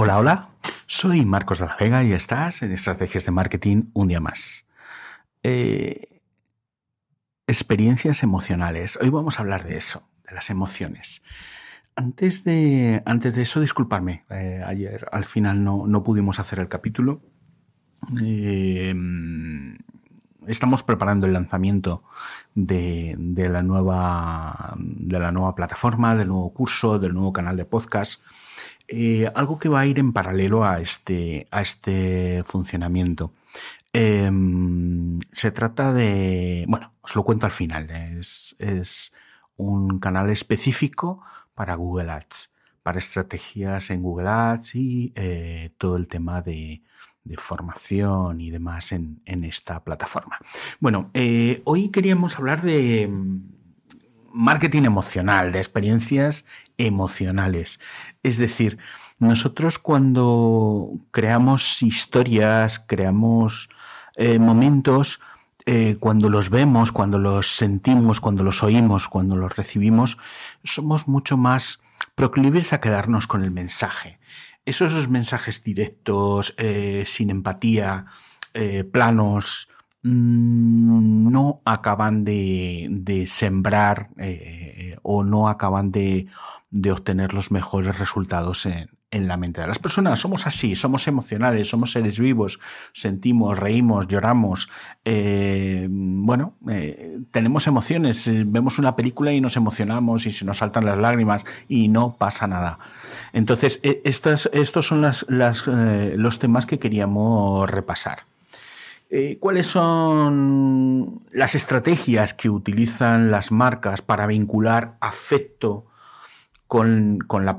Hola, hola, soy Marcos de la Vega y estás en Estrategias de Marketing un día más. Eh, experiencias emocionales. Hoy vamos a hablar de eso, de las emociones. Antes de, antes de eso, disculparme. Eh, ayer al final no, pudimos hacer el capítulo. Eh, estamos preparando el lanzamiento de, la nueva, de la nueva plataforma, del nuevo curso, del nuevo canal de podcast. Eh, algo que va a ir en paralelo a este, a este funcionamiento. Em, se trata de. Bueno, os lo cuento al final. Es, es un canal específico para Google Ads, para estrategias en Google Ads y eh, todo el tema de, formación y demás en esta plataforma. Bueno, eh, hoy queríamos hablar de marketing emocional, de experiencias emocionales. Es decir, nosotros cuando creamos historias, creamos eh, momentos, eh, cuando los vemos, cuando los sentimos, cuando los oímos, cuando los recibimos, somos mucho más proclives a quedarnos con el mensaje. Esos, mensajes directos, eh, sin empatía, planos, Mm, no acaban de, sembrar eh, eh, o no acaban de, obtener los mejores resultados en, la mente de las personas. Somos así, somos emocionales, somos seres vivos, sentimos, reímos, lloramos. Eh, bueno, tenemos emociones, vemos una película y nos emocionamos y se nos saltan las lágrimas y no pasa nada. Entonces, e, estas, estos son los temas que queríamos repasar. Eh, cuáles son las estrategias que utilizan las marcas para vincular afecto con, con, el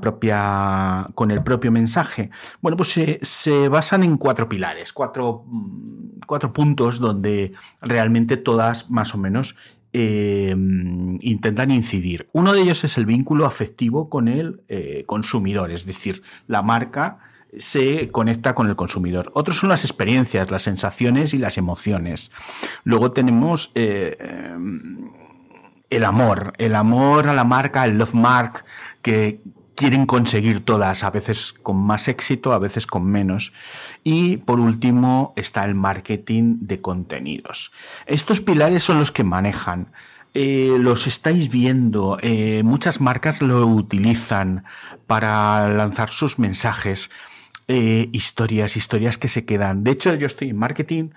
propio mensaje. Bueno, pues se, basan en cuatro pilares, mm, cuatro, puntos donde realmente todas más o menos eh, intentan incidir. Uno de ellos es el vínculo afectivo con el eh, consumidor, es decir, la marca se conecta con el consumidor. Otros son las experiencias, las sensaciones y las emociones. Luego tenemos eh, eh, el amor, el amor a la marca, el love mark, que quieren conseguir todas, a veces con más éxito, a veces con menos. Y por último está el marketing de contenidos. Estos pilares son los que manejan. Eh, los estáis viendo, muchas marcas lo utilizan para lanzar sus mensajes. Eh, historias, historias que se quedan. De hecho, yo estoy en marketing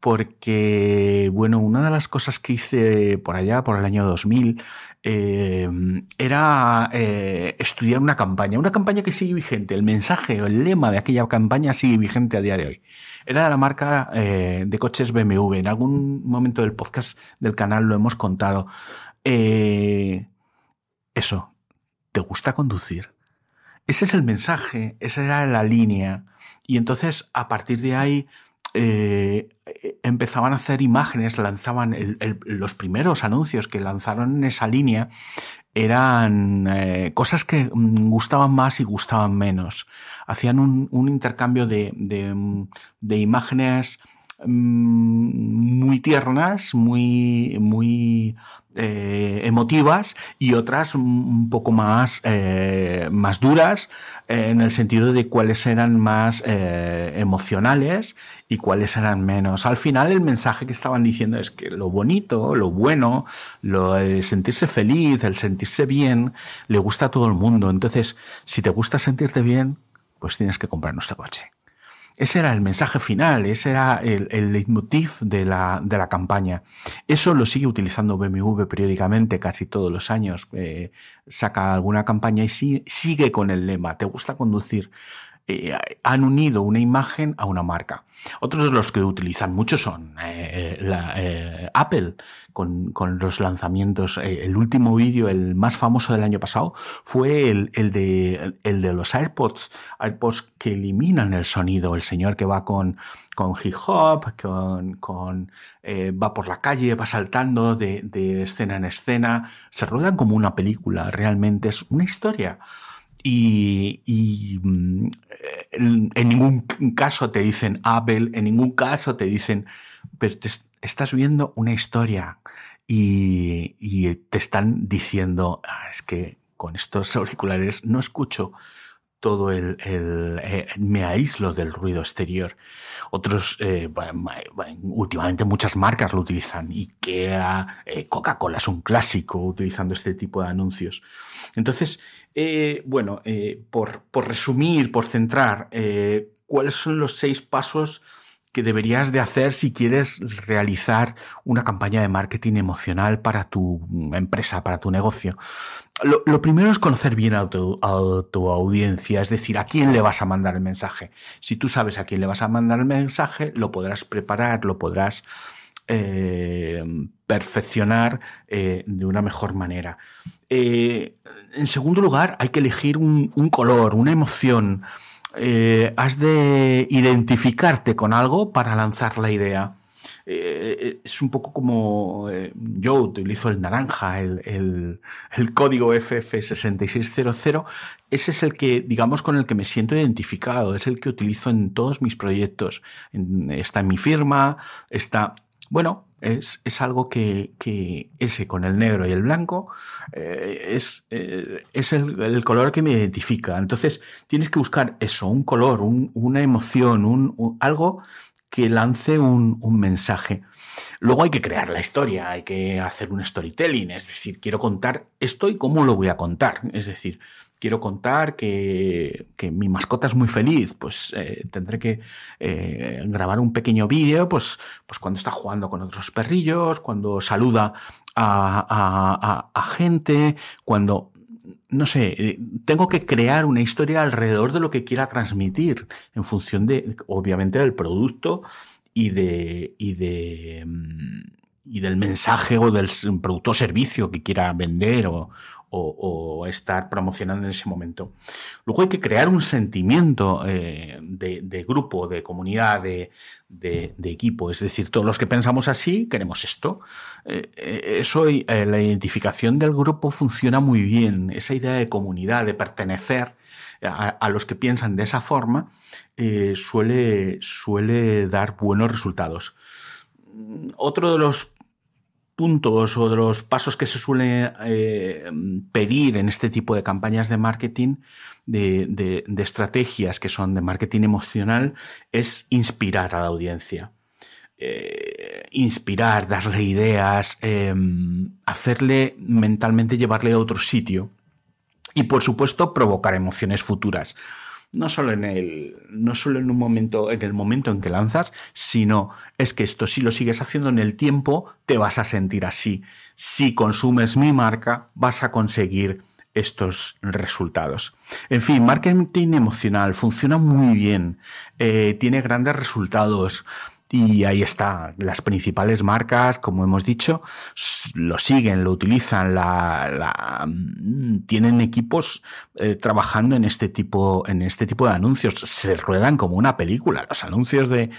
porque, bueno, una de las cosas que hice por allá, por el año 2000, em, era eh, estudiar una campaña, una campaña que sigue vigente, el mensaje o el lema de aquella campaña sigue vigente a día de hoy. Era de la marca eh, de coches BMW, en algún momento del podcast del canal lo hemos contado. eso, ¿te gusta conducir? Ese es el mensaje, esa era la línea. Y entonces, a partir de ahí, eh, empezaban a hacer imágenes, lanzaban los primeros anuncios que lanzaron en esa línea eran eh, cosas que mm, gustaban más y gustaban menos. Hacían un, intercambio de mm, imágenes Mm, muy tiernas, muy, muy eh, emotivas y otras un poco más, eh, más duras eh, en el sentido de cuáles eran más emocionales y cuáles eran menos. Al final el mensaje que estaban diciendo es que lo bonito, lo bueno, lo el sentirse feliz, el sentirse bien, le gusta a todo el mundo. Entonces, si te gusta sentirte bien, pues tienes que comprar nuestro coche. Ese era el mensaje final, ese era el, leitmotiv de la, campaña. Eso lo sigue utilizando BMW periódicamente, casi todos los años. Eh, saca alguna campaña y sigue con el lema, ¿te gusta conducir? Eh, han unido una imagen a una marca. Otros de los que utilizan mucho son eh, eh, la, Apple, con, los lanzamientos. el último vídeo, el más famoso del año pasado, fue el, el, de, el de los AirPods, AirPods que eliminan el sonido. El señor que va con, con hip hop, con, con va por la calle, va saltando de, de escena en escena, se ruedan como una película, realmente es una historia y, mm, en, ningún caso te dicen Abel, en ningún caso te dicen, pero te estás viendo una historia y, te están diciendo, ah, es que con estos auriculares no escucho todo el, eh, me aíslo del ruido exterior. Otros, eh, últimamente muchas marcas lo utilizan. IKEA, eh, Coca-Cola es un clásico utilizando este tipo de anuncios. Entonces, bueno, por, por, resumir, por centrar, ¿cuáles son los seis pasos? que deberías de hacer si quieres realizar una campaña de marketing emocional para tu empresa, para tu negocio. Lo, primero es conocer bien a tu, audiencia, es decir, a quién le vas a mandar el mensaje. Si tú sabes a quién le vas a mandar el mensaje, lo podrás preparar, lo podrás eh, perfeccionar eh, de una mejor manera. Eh, en segundo lugar, hay que elegir un, un color, una emoción. Eh, has de identificarte con algo para lanzar la idea. Eh, eh, es un poco como yo utilizo el naranja, el, código FF6600. Ese es el que, digamos, con el que me siento identificado, es el que utilizo en todos mis proyectos. está en mi firma, está, bueno, es, algo que, ese con el negro y el blanco eh, es, eh, es el, color que me identifica. Entonces tienes que buscar eso, un color, una emoción, un, algo que lance un, mensaje. Luego hay que crear la historia, hay que hacer un storytelling, es decir, quiero contar esto y cómo lo voy a contar. Es decir, quiero contar que, mi mascota es muy feliz, pues eh, tendré que eh, grabar un pequeño vídeo, pues, pues cuando está jugando con otros perrillos, cuando saluda a, a gente, cuando no sé, eh, tengo que crear una historia alrededor de lo que quiera transmitir, en función de, obviamente, del producto y de. Y de mm, y del mensaje o del producto o servicio que quiera vender o, o, estar promocionando en ese momento. Luego hay que crear un sentimiento eh, de, grupo, de comunidad, de, equipo. Es decir, todos los que pensamos así queremos esto. Eh, eh, eso, la identificación del grupo funciona muy bien. Esa idea de comunidad, de pertenecer a, los que piensan de esa forma, suele, suele dar buenos resultados. Mm, otro de los puntos o de los pasos que se suele eh, pedir en este tipo de campañas de marketing, de, estrategias que son de marketing emocional, es inspirar a la audiencia. Eh, inspirar, darle ideas, em, hacerle mentalmente llevarle a otro sitio. Y por supuesto, provocar emociones futuras no solo en el, no solo en un momento, en el momento en que lanzas, sino es que esto si lo sigues haciendo en el tiempo, te vas a sentir así. Si consumes mi marca, vas a conseguir estos resultados. En fin, marketing emocional funciona muy bien, eh, tiene grandes resultados y ahí está. Las principales marcas, como hemos dicho, lo siguen, lo utilizan, mm, tienen equipos eh, trabajando en este, tipo, en este tipo de anuncios. Se ruedan como una película. Los anuncios de,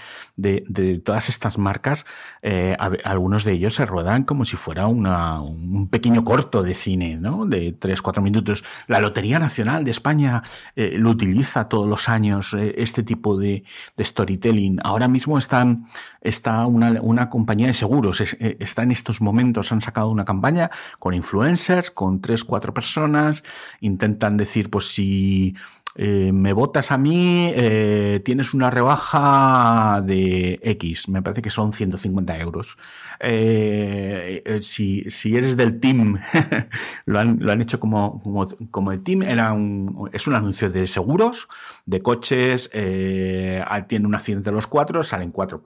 todas estas marcas, eh, algunos de ellos se ruedan como si fuera un pequeño corto de cine, ¿no? De 3-4 minutos. La Lotería Nacional de España eh, lo utiliza todos los años, este tipo de, storytelling. Ahora mismo están, está una, compañía de seguros, está en estos momentos han sacado una campaña con influencers, con tres, cuatro personas, intentan decir, pues si eh, me votas a mí, eh, tienes una rebaja de X, me parece que son 150 euros. Eh, si, eres del team, lo, han, lo, han, hecho como, como, el team, era un, es un anuncio de seguros, de coches, tiene un accidente de los cuatro, salen cuatro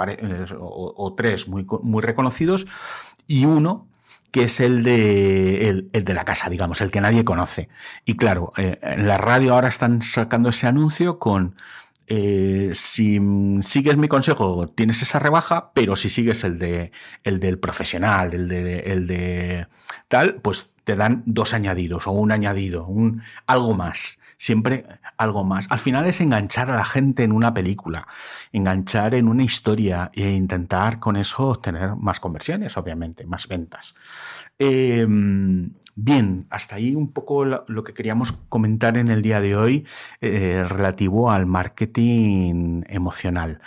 o, o, tres muy, muy reconocidos y uno que es el de, el, de la casa, digamos, el que nadie conoce. Y claro, eh, en la radio ahora están sacando ese anuncio con... Eh, si sigues mi consejo, tienes esa rebaja, pero si sigues el de el del profesional, el de, el de tal, pues te dan dos añadidos o un añadido, un algo más siempre algo más. Al final es enganchar a la gente en una película, enganchar en una historia e intentar con eso obtener más conversiones, obviamente, más ventas. Em, bien, hasta ahí un poco lo que queríamos comentar en el día de hoy eh, relativo al marketing emocional.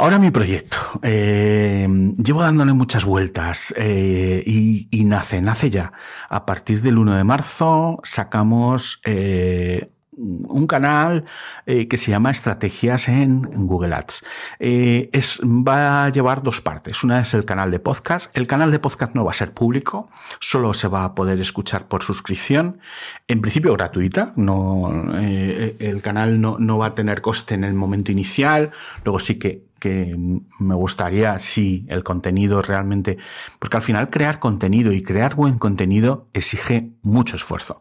Ahora mi proyecto. Eh, llevo dándole muchas vueltas eh, y, nace, nace ya. A partir del 1 de marzo sacamos eh, un canal eh, que se llama Estrategias en Google Ads. Eh, es, va a llevar dos partes. Una es el canal de podcast. El canal de podcast no va a ser público, solo se va a poder escuchar por suscripción, en principio gratuita. No, eh, el canal no, no va a tener coste en el momento inicial, luego sí que que me gustaría si el contenido realmente, porque al final crear contenido y crear buen contenido exige mucho esfuerzo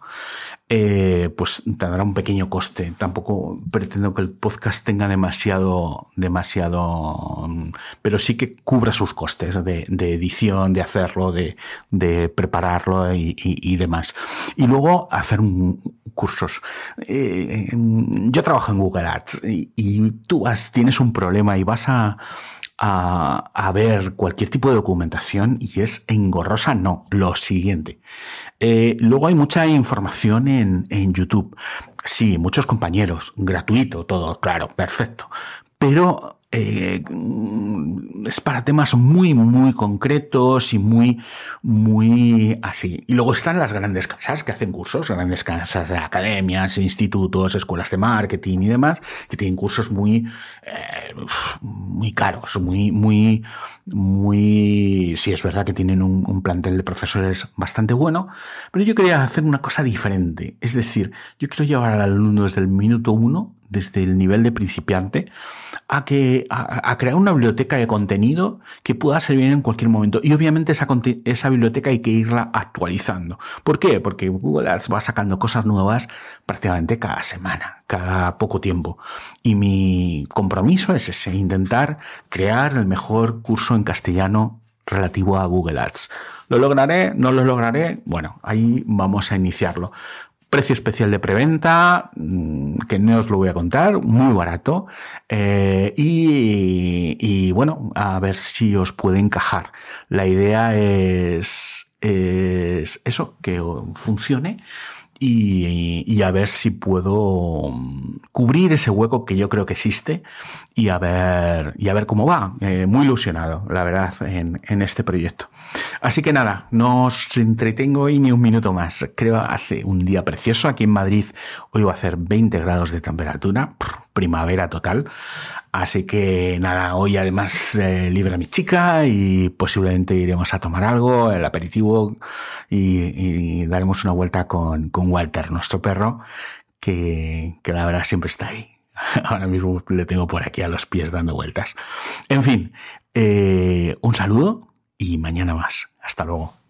eh, pues tendrá un pequeño coste. Tampoco pretendo que el podcast tenga demasiado, demasiado, mm, pero sí que cubra sus costes de, edición, de hacerlo, de, prepararlo y, demás. Y luego hacer cursos. Eh, mm, yo trabajo en Google Ads y, y tú vas, tienes un problema y vas a, a, ver cualquier tipo de documentación y es engorrosa, no, lo siguiente. Eh, luego hay mucha información en, en YouTube. Sí, muchos compañeros, gratuito todo, claro, perfecto. Pero eh, es para temas muy, muy concretos y muy, muy así. Y luego están las grandes casas que hacen cursos, grandes casas de academias, institutos, escuelas de marketing y demás, que tienen cursos muy, eh, muy caros, muy, muy, muy. Sí, es verdad que tienen un plantel de profesores bastante bueno, pero yo quería hacer una cosa diferente. Es decir, yo quiero llevar al alumno desde el minuto uno desde el nivel de principiante, a, que, a, crear una biblioteca de contenido que pueda servir en cualquier momento. Y obviamente esa, esa biblioteca hay que irla actualizando. ¿Por qué? Porque Google Ads va sacando cosas nuevas prácticamente cada semana, cada poco tiempo. Y mi compromiso es ese, intentar crear el mejor curso en castellano relativo a Google Ads. ¿Lo lograré? ¿No lo lograré? Bueno, ahí vamos a iniciarlo precio especial de preventa, mm, que no os lo voy a contar, muy barato. Eh, y, bueno, a ver si os puede encajar. La idea es, es eso, que funcione y, a ver si puedo mm, cubrir ese hueco que yo creo que existe y a ver, y a ver cómo va. Eh, muy ilusionado, la verdad, en, en, este proyecto. Así que nada, no os entretengo hoy ni un minuto más. Creo hace un día precioso aquí en Madrid. Hoy va a hacer 20 grados de temperatura primavera total. Así que nada, hoy además eh, libre a mi chica y posiblemente iremos a tomar algo, el aperitivo y, daremos una vuelta con, Walter, nuestro perro, que, la verdad siempre está ahí. Ahora mismo le tengo por aquí a los pies dando vueltas. En fin, eh, un saludo y mañana más. Hasta luego.